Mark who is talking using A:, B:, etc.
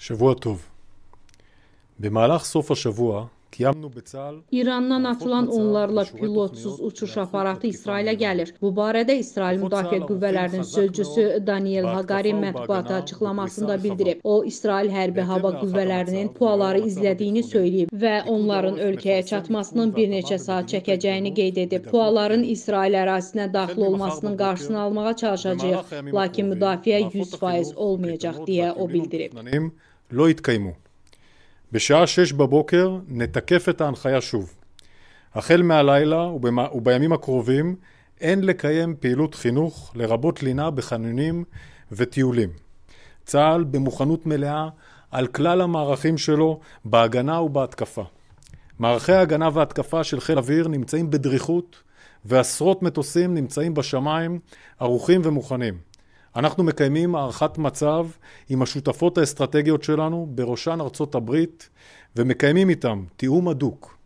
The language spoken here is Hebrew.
A: שבוע טוב. במהלך סוף השבוע
B: İrandan atılan onlarla pilotsuz uçuş aparatı İsrailə gəlir. Bu barədə İsrail Müdafiə Qüvvələrinin sözcüsü Daniel Hagari mətbuata açıqlamasında bildirib. O, İsrail Hərbi Hava Qüvvələrinin puaları izlədiyini söyləyib və onların ölkəyə çatmasının bir neçə saat çəkəcəyini qeyd edib. Puaların İsrail ərazisinə daxil olmasının qarşısını almağa çalışacağıq, lakin müdafiə 100% olmayacaq deyə o bildirib.
A: לא יתקיימו. בשעה שש בבוקר נתקף את ההנחיה שוב. החל מהלילה ובמה, ובימים הקרובים אין לקיים פעילות חינוך, לרבות לינה בחניונים וטיולים. צה"ל במוכנות מלאה על כלל המערכים שלו בהגנה ובהתקפה. מערכי ההגנה וההתקפה של חיל אוויר נמצאים בדריכות ועשרות מטוסים נמצאים בשמיים ערוכים ומוכנים. אנחנו מקיימים הערכת מצב עם השותפות האסטרטגיות שלנו, בראשן ארצות הברית, ומקיימים איתם תיאום הדוק.